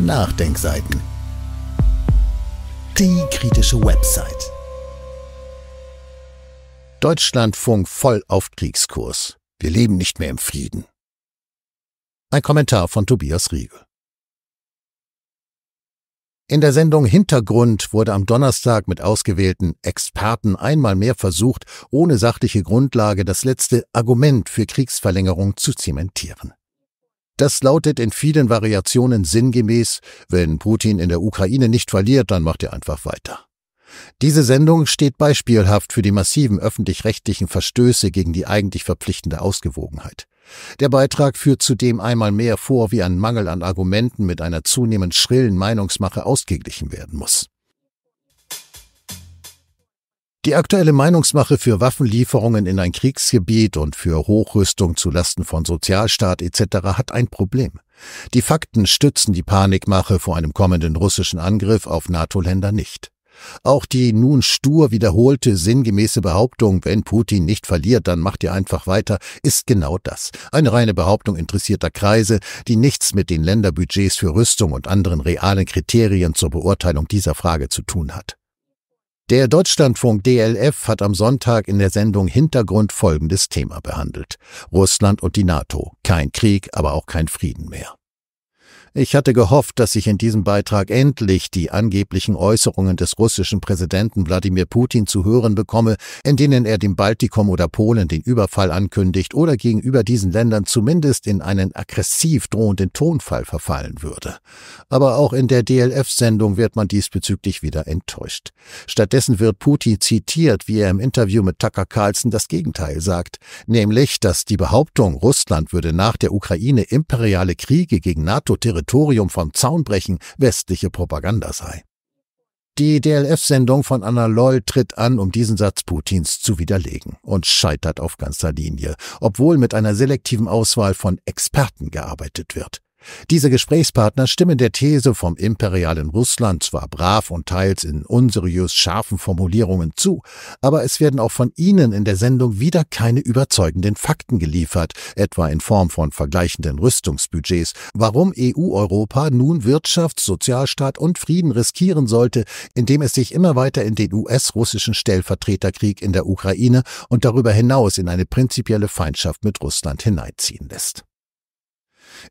Nachdenkseiten. Die kritische Website. Deutschlandfunk voll auf Kriegskurs. Wir leben nicht mehr im Frieden. Ein Kommentar von Tobias Riegel. In der Sendung Hintergrund wurde am Donnerstag mit ausgewählten Experten einmal mehr versucht, ohne sachliche Grundlage das letzte Argument für Kriegsverlängerung zu zementieren. Das lautet in vielen Variationen sinngemäß, wenn Putin in der Ukraine nicht verliert, dann macht er einfach weiter. Diese Sendung steht beispielhaft für die massiven öffentlich-rechtlichen Verstöße gegen die eigentlich verpflichtende Ausgewogenheit. Der Beitrag führt zudem einmal mehr vor, wie ein Mangel an Argumenten mit einer zunehmend schrillen Meinungsmache ausgeglichen werden muss. Die aktuelle Meinungsmache für Waffenlieferungen in ein Kriegsgebiet und für Hochrüstung zu Lasten von Sozialstaat etc. hat ein Problem. Die Fakten stützen die Panikmache vor einem kommenden russischen Angriff auf NATO-Länder nicht. Auch die nun stur wiederholte sinngemäße Behauptung, wenn Putin nicht verliert, dann macht ihr einfach weiter, ist genau das. Eine reine Behauptung interessierter Kreise, die nichts mit den Länderbudgets für Rüstung und anderen realen Kriterien zur Beurteilung dieser Frage zu tun hat. Der Deutschlandfunk DLF hat am Sonntag in der Sendung Hintergrund folgendes Thema behandelt. Russland und die NATO. Kein Krieg, aber auch kein Frieden mehr. Ich hatte gehofft, dass ich in diesem Beitrag endlich die angeblichen Äußerungen des russischen Präsidenten Wladimir Putin zu hören bekomme, in denen er dem Baltikum oder Polen den Überfall ankündigt oder gegenüber diesen Ländern zumindest in einen aggressiv drohenden Tonfall verfallen würde. Aber auch in der DLF-Sendung wird man diesbezüglich wieder enttäuscht. Stattdessen wird Putin zitiert, wie er im Interview mit Tucker Carlson das Gegenteil sagt, nämlich, dass die Behauptung, Russland würde nach der Ukraine imperiale Kriege gegen NATO-Territorien Territorium von Zaunbrechen westliche Propaganda sei. Die DLF-Sendung von Anna Loll tritt an, um diesen Satz Putins zu widerlegen und scheitert auf ganzer Linie, obwohl mit einer selektiven Auswahl von Experten gearbeitet wird. Diese Gesprächspartner stimmen der These vom imperialen Russland zwar brav und teils in unseriös scharfen Formulierungen zu, aber es werden auch von ihnen in der Sendung wieder keine überzeugenden Fakten geliefert, etwa in Form von vergleichenden Rüstungsbudgets, warum EU-Europa nun Wirtschaft, Sozialstaat und Frieden riskieren sollte, indem es sich immer weiter in den US-russischen Stellvertreterkrieg in der Ukraine und darüber hinaus in eine prinzipielle Feindschaft mit Russland hineinziehen lässt.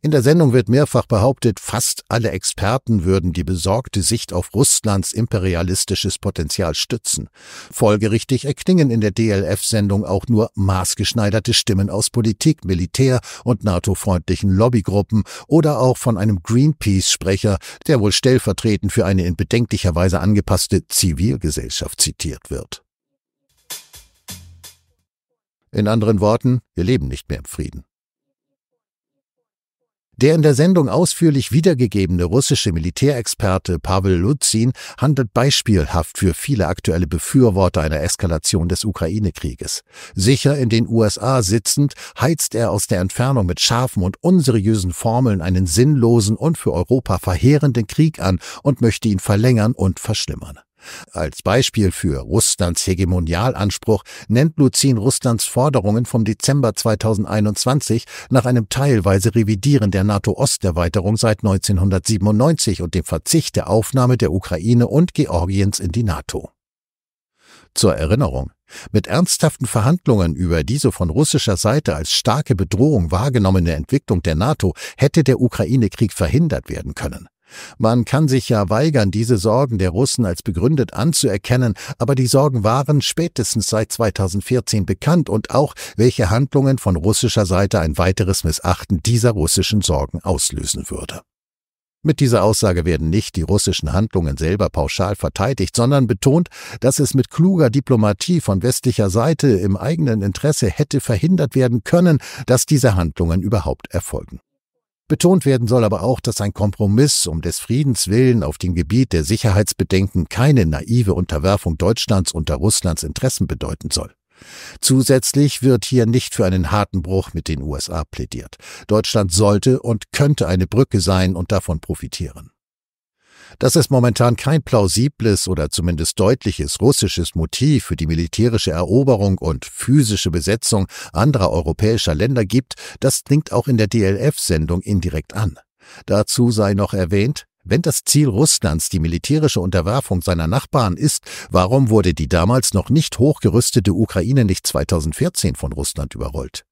In der Sendung wird mehrfach behauptet, fast alle Experten würden die besorgte Sicht auf Russlands imperialistisches Potenzial stützen. Folgerichtig erklingen in der DLF-Sendung auch nur maßgeschneiderte Stimmen aus Politik, Militär und NATO-freundlichen Lobbygruppen oder auch von einem Greenpeace-Sprecher, der wohl stellvertretend für eine in bedenklicher Weise angepasste Zivilgesellschaft zitiert wird. In anderen Worten, wir leben nicht mehr im Frieden. Der in der Sendung ausführlich wiedergegebene russische Militärexperte Pavel Lutzin handelt beispielhaft für viele aktuelle Befürworter einer Eskalation des Ukraine-Krieges. Sicher in den USA sitzend, heizt er aus der Entfernung mit scharfen und unseriösen Formeln einen sinnlosen und für Europa verheerenden Krieg an und möchte ihn verlängern und verschlimmern. Als Beispiel für Russlands Hegemonialanspruch nennt Luzin Russlands Forderungen vom Dezember 2021 nach einem teilweise Revidieren der NATO-Osterweiterung seit 1997 und dem Verzicht der Aufnahme der Ukraine und Georgiens in die NATO. Zur Erinnerung. Mit ernsthaften Verhandlungen über diese von russischer Seite als starke Bedrohung wahrgenommene Entwicklung der NATO hätte der Ukraine-Krieg verhindert werden können. Man kann sich ja weigern, diese Sorgen der Russen als begründet anzuerkennen, aber die Sorgen waren spätestens seit 2014 bekannt und auch, welche Handlungen von russischer Seite ein weiteres Missachten dieser russischen Sorgen auslösen würde. Mit dieser Aussage werden nicht die russischen Handlungen selber pauschal verteidigt, sondern betont, dass es mit kluger Diplomatie von westlicher Seite im eigenen Interesse hätte verhindert werden können, dass diese Handlungen überhaupt erfolgen. Betont werden soll aber auch, dass ein Kompromiss um des Friedens willen auf dem Gebiet der Sicherheitsbedenken keine naive Unterwerfung Deutschlands unter Russlands Interessen bedeuten soll. Zusätzlich wird hier nicht für einen harten Bruch mit den USA plädiert. Deutschland sollte und könnte eine Brücke sein und davon profitieren. Dass es momentan kein plausibles oder zumindest deutliches russisches Motiv für die militärische Eroberung und physische Besetzung anderer europäischer Länder gibt, das klingt auch in der DLF-Sendung indirekt an. Dazu sei noch erwähnt, wenn das Ziel Russlands die militärische Unterwerfung seiner Nachbarn ist, warum wurde die damals noch nicht hochgerüstete Ukraine nicht 2014 von Russland überrollt?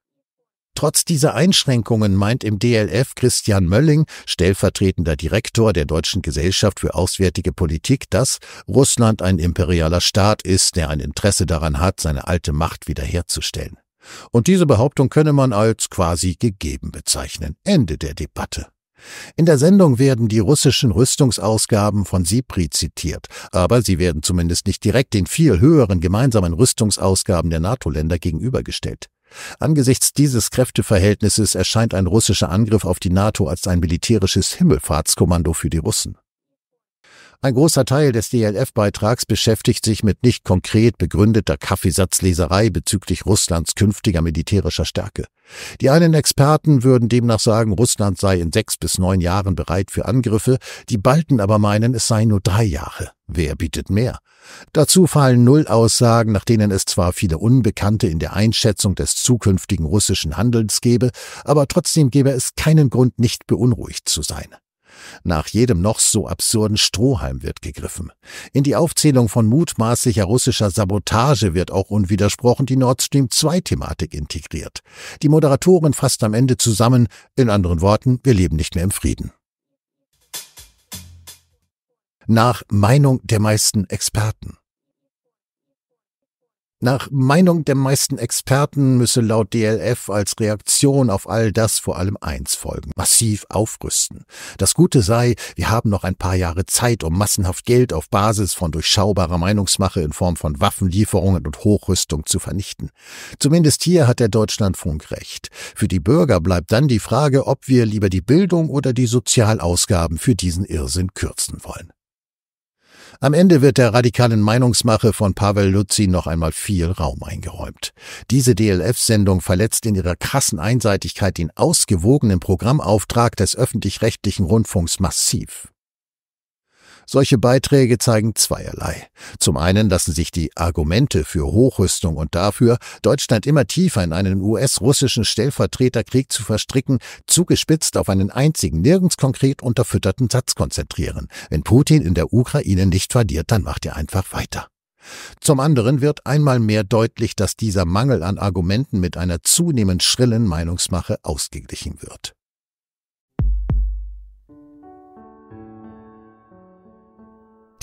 Trotz dieser Einschränkungen meint im DLF Christian Mölling, stellvertretender Direktor der Deutschen Gesellschaft für Auswärtige Politik, dass Russland ein imperialer Staat ist, der ein Interesse daran hat, seine alte Macht wiederherzustellen. Und diese Behauptung könne man als quasi gegeben bezeichnen. Ende der Debatte. In der Sendung werden die russischen Rüstungsausgaben von SIPRI zitiert, aber sie werden zumindest nicht direkt den viel höheren gemeinsamen Rüstungsausgaben der NATO-Länder gegenübergestellt. Angesichts dieses Kräfteverhältnisses erscheint ein russischer Angriff auf die NATO als ein militärisches Himmelfahrtskommando für die Russen. Ein großer Teil des DLF-Beitrags beschäftigt sich mit nicht konkret begründeter Kaffeesatzleserei bezüglich Russlands künftiger militärischer Stärke. Die einen Experten würden demnach sagen, Russland sei in sechs bis neun Jahren bereit für Angriffe, die Balten aber meinen, es seien nur drei Jahre. Wer bietet mehr? Dazu fallen Nullaussagen, nach denen es zwar viele Unbekannte in der Einschätzung des zukünftigen russischen Handelns gäbe, aber trotzdem gäbe es keinen Grund, nicht beunruhigt zu sein. Nach jedem noch so absurden Strohhalm wird gegriffen. In die Aufzählung von mutmaßlicher russischer Sabotage wird auch unwidersprochen die Nord Stream 2-Thematik integriert. Die Moderatorin fasst am Ende zusammen, in anderen Worten, wir leben nicht mehr im Frieden. Nach Meinung der meisten Experten. Nach Meinung der meisten Experten müsse laut DLF als Reaktion auf all das vor allem eins folgen, massiv aufrüsten. Das Gute sei, wir haben noch ein paar Jahre Zeit, um massenhaft Geld auf Basis von durchschaubarer Meinungsmache in Form von Waffenlieferungen und Hochrüstung zu vernichten. Zumindest hier hat der Deutschlandfunk recht. Für die Bürger bleibt dann die Frage, ob wir lieber die Bildung oder die Sozialausgaben für diesen Irrsinn kürzen wollen. Am Ende wird der radikalen Meinungsmache von Pavel Lutzi noch einmal viel Raum eingeräumt. Diese DLF-Sendung verletzt in ihrer krassen Einseitigkeit den ausgewogenen Programmauftrag des öffentlich-rechtlichen Rundfunks massiv. Solche Beiträge zeigen zweierlei. Zum einen lassen sich die Argumente für Hochrüstung und dafür, Deutschland immer tiefer in einen US-russischen Stellvertreterkrieg zu verstricken, zugespitzt auf einen einzigen, nirgends konkret unterfütterten Satz konzentrieren. Wenn Putin in der Ukraine nicht verliert, dann macht er einfach weiter. Zum anderen wird einmal mehr deutlich, dass dieser Mangel an Argumenten mit einer zunehmend schrillen Meinungsmache ausgeglichen wird.